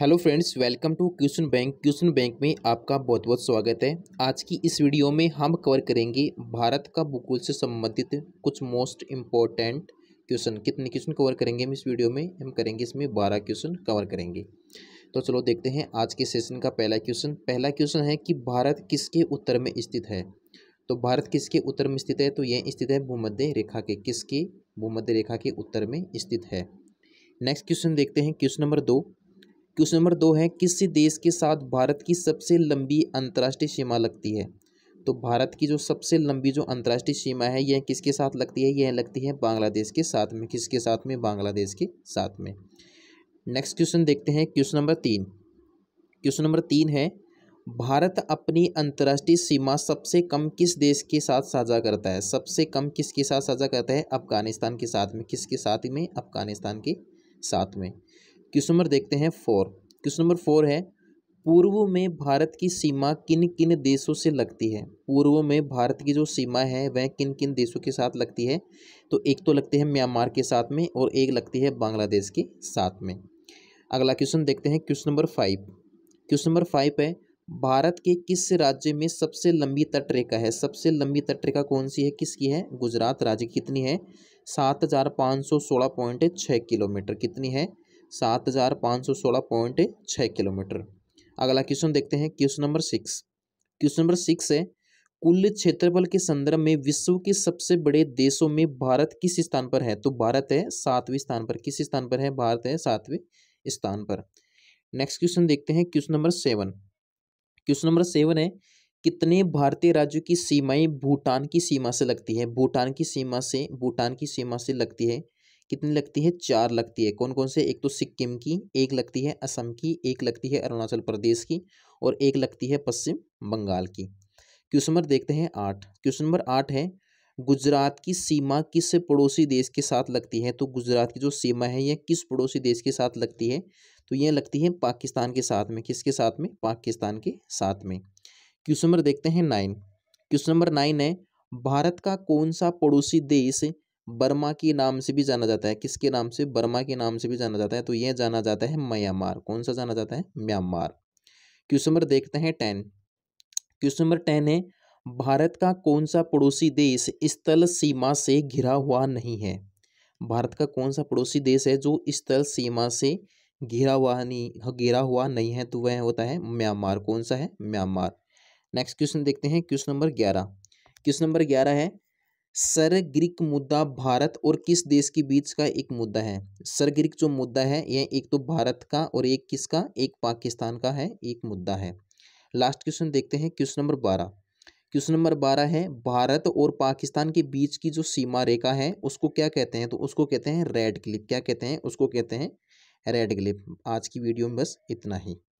hello friends welcome to question bank question bank में आपका बहुत बहुत स्वागत है आज की इस वीडियो में हम कवर करेंगे भारत का भूगोल से संबंधित कुछ मोस्ट इम्पोर्टेंट क्वेश्चन कितने क्वेश्चन कवर करेंगे हम इस वीडियो में हम करेंगे इसमें बारह क्वेश्चन कवर करेंगे तो चलो देखते हैं आज के सेशन का पहला क्वेश्चन पहला क्वेश्चन है कि भारत किसके उत्तर में स्थित है तो भारत किसके उत्तर में स्थित है तो यह स्थित है भूमध्य रेखा के किसके भूमध्य रेखा के उत्तर में स्थित है नेक्स्ट क्वेश्चन देखते हैं क्वेश्चन नंबर दो क्वेश्चन नंबर दो है किस देश के साथ भारत की सबसे लंबी अंतर्राष्ट्रीय सीमा लगती है तो भारत की जो सबसे लंबी जो अंतर्राष्ट्रीय सीमा है यह किसके साथ लगती है यह लगती है बांग्लादेश के साथ में किसके साथ में बांग्लादेश के साथ में नेक्स्ट क्वेश्चन देखते हैं क्वेश्चन नंबर तीन क्वेश्चन नंबर तीन है भारत अपनी अंतर्राष्ट्रीय सीमा सबसे कम किस देश के साथ साझा करता है सबसे कम किसके साथ साझा करता है अफगानिस्तान के साथ में किसके साथ में अफगानिस्तान के साथ में क्वेश्चन नंबर देखते हैं फोर क्वेश्चन नंबर फोर है पूर्व में भारत की सीमा किन किन देशों से लगती है पूर्व में भारत की जो सीमा है वह किन किन देशों के साथ लगती है तो एक तो लगती है म्यांमार के साथ में और एक लगती है बांग्लादेश के साथ में अगला क्वेश्चन देखते हैं question number five question number five है भारत के किस राज्य में सबसे लंबी तटरेखा है सबसे लंबी तटरेखा कौन सी है किसकी है गुजरात राज्य कितनी है सात हज़ार पाँच सौ सोलह पॉइंट छः किलोमीटर कितनी है सात हज़ार पाँच सौ सोलह पॉइंट छः किलोमीटर अगला क्वेश्चन देखते हैं question number six question number six है कुल क्षेत्रफल के संदर्भ में विश्व के सबसे बड़े देशों में भारत किस स्थान पर है तो भारत है सातवें स्थान पर किस स्थान पर है भारत है सातवें स्थान पर नेक्स्ट क्वेश्चन देखते हैं question number seven question number seven है कितने भारतीय राज्यों की सीमाएं भूटान की सीमा से लगती है भूटान की सीमा से भूटान की सीमा से लगती है कितनी लगती है चार लगती है कौन कौन से एक तो सिक्किम की एक लगती है असम की एक लगती है अरुणाचल प्रदेश की और एक लगती है पश्चिम बंगाल की क्वेश्चन नंबर देखते हैं आठ क्वेश्चन नंबर आठ है गुजरात की सीमा किस पड़ोसी देश के साथ लगती है तो गुजरात की जो सीमा है यह किस पड़ोसी देश के साथ लगती है तो यह लगती है पाकिस्तान के साथ में किसके साथ में पाकिस्तान के साथ में क्वेश्चन नंबर देखते हैं नाइन क्वेश्चन नंबर नाइन है भारत का कौन सा पड़ोसी देश बर्मा की नाम से भी जाना जाता है किसके नाम से बर्मा के नाम से भी जाना जाता है तो यह जाना जाता है म्यांमार कौन सा जाना जाता है म्यांमार क्वेश्चन नंबर देखते हैं टेन क्वेश्चन नंबर टेन है भारत का कौन सा पड़ोसी देश स्थल सीमा से घिरा हुआ नहीं है भारत का कौन सा पड़ोसी देश है जो स्थल सीमा से घिरा हुआ नहीं घिरा हुआ नहीं है तो वह होता है म्यांमार कौन सा है म्यांमार नेक्स्ट क्वेश्चन देखते हैं क्वेश्चन नंबर ग्यारह क्वेश्चन नंबर ग्यारह है सरग्रिक मुद्दा भारत और किस देश के बीच का एक मुद्दा है सरग्रिक जो मुद्दा है यह एक तो भारत का और एक किसका एक पाकिस्तान का है एक मुद्दा है लास्ट क्वेश्चन देखते हैं क्वेश्चन नंबर बारह क्वेश्चन नंबर बारह है भारत और पाकिस्तान के बीच की जो सीमा रेखा है उसको क्या कहते हैं तो उसको कहते हैं रेड क्लिप क्या कहते हैं उसको कहते हैं रेड क्लिप आज की वीडियो में बस इतना ही